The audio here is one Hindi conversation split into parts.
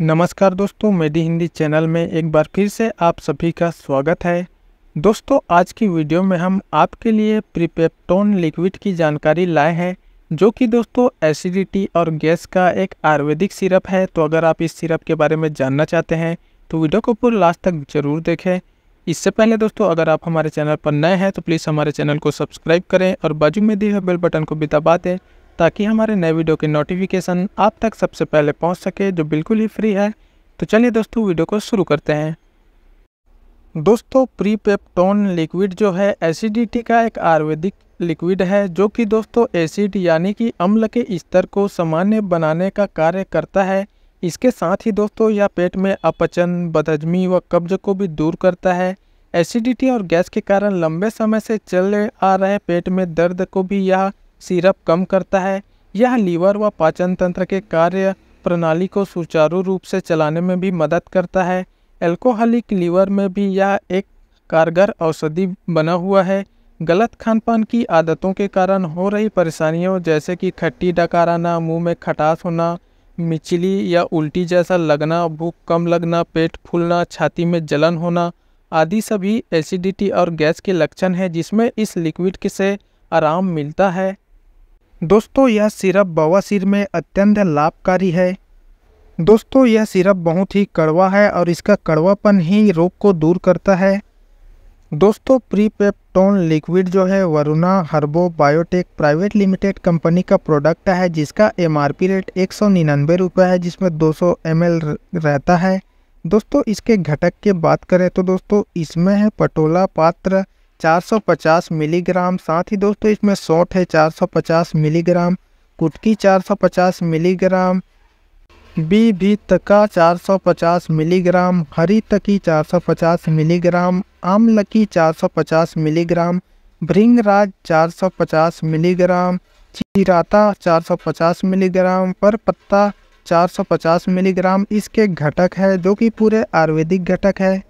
नमस्कार दोस्तों मेडी हिंदी चैनल में एक बार फिर से आप सभी का स्वागत है दोस्तों आज की वीडियो में हम आपके लिए प्रीपेप्टोन लिक्विड की जानकारी लाए हैं जो कि दोस्तों एसिडिटी और गैस का एक आयुर्वेदिक सिरप है तो अगर आप इस सिरप के बारे में जानना चाहते हैं तो वीडियो को पूरा लास्ट तक ज़रूर देखें इससे पहले दोस्तों अगर आप हमारे चैनल पर नए हैं तो प्लीज़ हमारे चैनल को सब्सक्राइब करें और बाजू में दिए हुए बेल बटन को भी दबा दें ताकि हमारे नए वीडियो के नोटिफिकेशन आप तक सबसे पहले पहुंच सके जो बिल्कुल ही फ्री है तो चलिए दोस्तों वीडियो को शुरू करते हैं दोस्तों प्रीपेप्टोन लिक्विड जो है एसिडिटी का एक आयुर्वेदिक लिक्विड है जो कि दोस्तों एसिड यानी कि अम्ल के स्तर को सामान्य बनाने का कार्य करता है इसके साथ ही दोस्तों यह पेट में अपचन बदहजमी व कब्ज को भी दूर करता है एसिडिटी और गैस के कारण लंबे समय से चले आ रहे पेट में दर्द को भी यह सिरप कम करता है यह लीवर व पाचन तंत्र के कार्य प्रणाली को सुचारू रूप से चलाने में भी मदद करता है एल्कोहलिक लीवर में भी यह एक कारगर औषधि बना हुआ है गलत खानपान की आदतों के कारण हो रही परेशानियों जैसे कि खट्टी डकाराना मुंह में खटास होना मिचली या उल्टी जैसा लगना भूख कम लगना पेट फूलना छाती में जलन होना आदि सभी एसिडिटी और गैस के लक्षण हैं जिसमें इस लिक्विड से आराम मिलता है दोस्तों यह सिरप बवासीर में अत्यंत लाभकारी है दोस्तों यह सिरप बहुत ही कड़वा है और इसका कड़वापन ही रोग को दूर करता है दोस्तों प्रीपेप्टोन लिक्विड जो है Varuna Herbo Biotech Private Limited company का प्रोडक्ट है जिसका एमआरपी रेट एक सौ रुपये है जिसमें 200 सौ रहता है दोस्तों इसके घटक के बात करें तो दोस्तों इसमें है पटोला पात्र 450 मिलीग्राम साथ ही दोस्तों इसमें सौठ है 450 मिलीग्राम कुटकी 450 मिलीग्राम बी भी तका 450 मिलीग्राम हरी तकी 450 मिलीग्राम आमलकी 450 मिलीग्राम भृंगराज 450 मिलीग्राम चिराता 450 मिलीग्राम पर पत्ता 450 मिलीग्राम इसके घटक है जो कि पूरे आयुर्वेदिक घटक है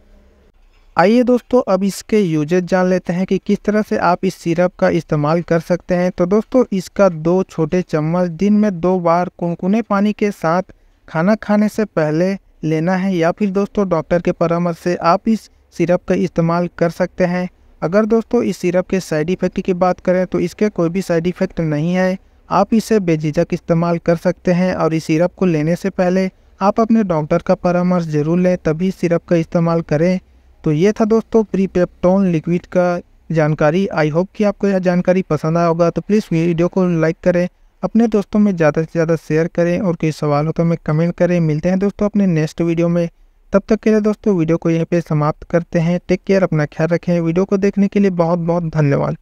आइए दोस्तों अब इसके यूजेज जान लेते हैं कि किस तरह से आप इस सिरप का इस्तेमाल कर सकते हैं तो दोस्तों इसका दो छोटे चम्मच दिन में दो बार कुनकुने पानी के साथ खाना खाने से पहले लेना है या फिर दोस्तों डॉक्टर के परामर्श से आप इस सिरप का इस्तेमाल कर सकते हैं अगर दोस्तों इस सिरप के साइड इफ़ेक्ट की बात करें तो इसके कोई भी साइड इफ़ेक्ट नहीं है आप इसे बेझिझक इस्तेमाल कर सकते हैं और इस सिरप को लेने से पहले आप अपने डॉक्टर का परामर्श ज़रूर लें तभी सिरप का इस्तेमाल करें तो ये था दोस्तों प्रीपेप्टोन लिक्विड का जानकारी आई होप कि आपको यह जानकारी पसंद आया होगा तो प्लीज़ वीडियो को लाइक करें अपने दोस्तों में ज़्यादा से ज़्यादा शेयर करें और कोई सवाल हो तो हमें कमेंट करें मिलते हैं दोस्तों अपने नेक्स्ट वीडियो में तब तक के लिए दोस्तों वीडियो को यहीं पे समाप्त करते हैं टेक केयर अपना ख्याल रखें वीडियो को देखने के लिए बहुत बहुत धन्यवाद